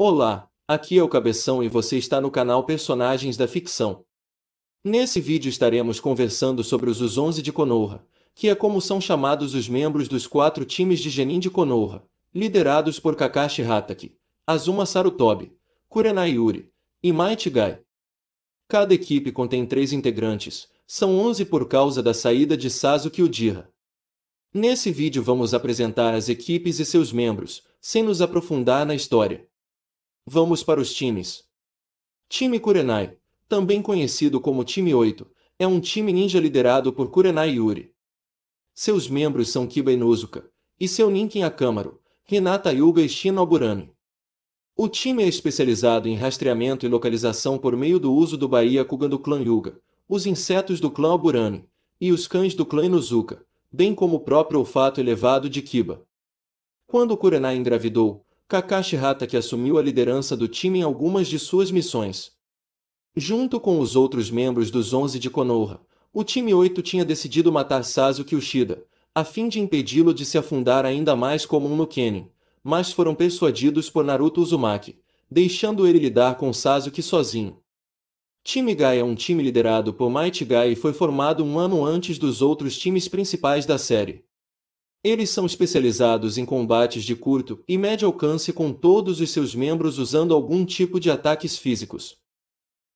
Olá, aqui é o Cabeção e você está no canal Personagens da Ficção. Nesse vídeo estaremos conversando sobre os Os 11 de Konoha, que é como são chamados os membros dos quatro times de Genin de Konoha, liderados por Kakashi Hatake, Azuma Sarutobi, Kurenai Yuri e Maitigai. Cada equipe contém três integrantes, são 11 por causa da saída de Sasuke Uchiha. Nesse vídeo vamos apresentar as equipes e seus membros, sem nos aprofundar na história. Vamos para os times. Time Kurenai, também conhecido como Time 8, é um time ninja liderado por Kurenai Yuri. Seus membros são Kiba Inuzuka, e seu Ninkin Akamaru, Renata Yuga e Shin Oburami. O time é especializado em rastreamento e localização por meio do uso do Bahia Kuga do clã Yuga, os insetos do clã Oburami, e os cães do clã Inuzuka, bem como o próprio olfato elevado de Kiba. Quando Kurenai engravidou, Kakashi Hatake assumiu a liderança do time em algumas de suas missões. Junto com os outros membros dos Onze de Konoha, o time 8 tinha decidido matar Sasuke Ushida, a fim de impedi-lo de se afundar ainda mais como um no Kenin, mas foram persuadidos por Naruto Uzumaki, deixando ele lidar com Sasuke sozinho. Time Gai é um time liderado por Might Gai e foi formado um ano antes dos outros times principais da série. Eles são especializados em combates de curto e médio alcance com todos os seus membros usando algum tipo de ataques físicos.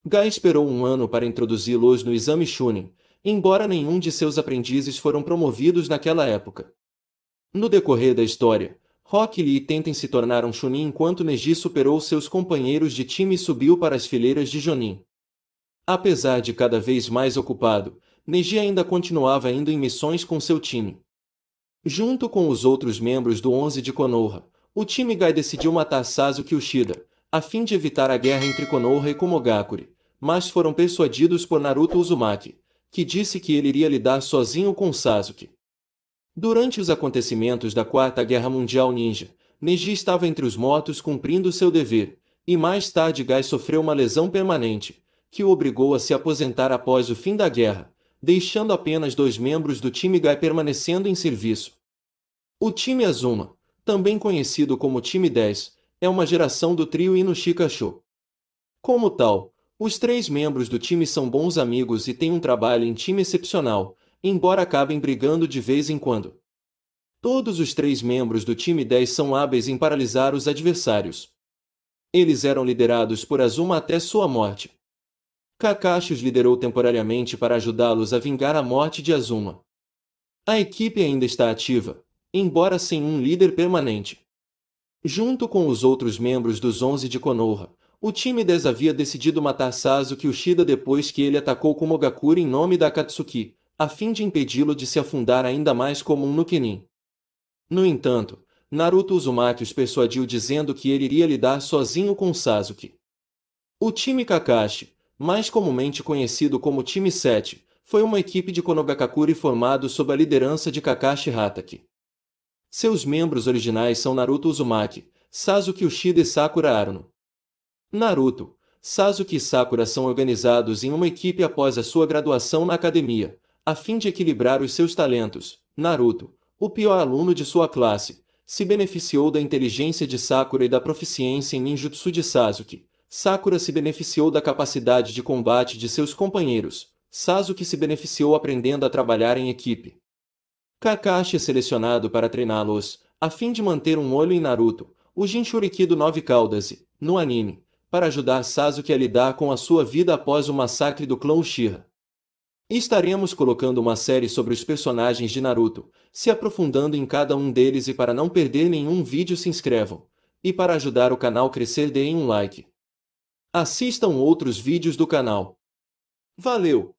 Guy esperou um ano para introduzi-los no exame Shunin, embora nenhum de seus aprendizes foram promovidos naquela época. No decorrer da história, Rock Lee tenta se tornar um Shunin enquanto Neji superou seus companheiros de time e subiu para as fileiras de Jonin. Apesar de cada vez mais ocupado, Neji ainda continuava indo em missões com seu time. Junto com os outros membros do 11 de Konoha, o time Gai decidiu matar Sasuke Ushida, a fim de evitar a guerra entre Konoha e Komogakure, mas foram persuadidos por Naruto Uzumaki, que disse que ele iria lidar sozinho com Sasuke. Durante os acontecimentos da Quarta Guerra Mundial Ninja, Neji estava entre os mortos cumprindo seu dever, e mais tarde Gai sofreu uma lesão permanente, que o obrigou a se aposentar após o fim da guerra, deixando apenas dois membros do time Gai permanecendo em serviço. O time Azuma, também conhecido como Time 10, é uma geração do trio Inushika Show. Como tal, os três membros do time são bons amigos e têm um trabalho em time excepcional, embora acabem brigando de vez em quando. Todos os três membros do time 10 são hábeis em paralisar os adversários. Eles eram liderados por Azuma até sua morte. Kakashi os liderou temporariamente para ajudá-los a vingar a morte de Azuma. A equipe ainda está ativa, embora sem um líder permanente. Junto com os outros membros dos Onze de Konoha, o time 10 havia decidido matar Sasuke Ushida depois que ele atacou Kumogakure em nome da Akatsuki, a fim de impedi-lo de se afundar ainda mais como um Nukenin. No entanto, Naruto Uzumaki os persuadiu dizendo que ele iria lidar sozinho com Sasuke. O time Kakashi, mais comumente conhecido como Time 7, foi uma equipe de Konogakakuri formado sob a liderança de Kakashi Hatake. Seus membros originais são Naruto Uzumaki, Sasuke Ushida e Sakura Haruno. Naruto, Sasuke e Sakura são organizados em uma equipe após a sua graduação na academia, a fim de equilibrar os seus talentos. Naruto, o pior aluno de sua classe, se beneficiou da inteligência de Sakura e da proficiência em ninjutsu de Sasuke, Sakura se beneficiou da capacidade de combate de seus companheiros, Sasuke se beneficiou aprendendo a trabalhar em equipe. Kakashi é selecionado para treiná-los, a fim de manter um olho em Naruto, o Jinchuriki do Nove Caldas, no anime, para ajudar Sasuke a lidar com a sua vida após o massacre do clã Uchiha. Estaremos colocando uma série sobre os personagens de Naruto, se aprofundando em cada um deles e para não perder nenhum vídeo se inscrevam. E para ajudar o canal crescer deem um like. Assistam outros vídeos do canal. Valeu!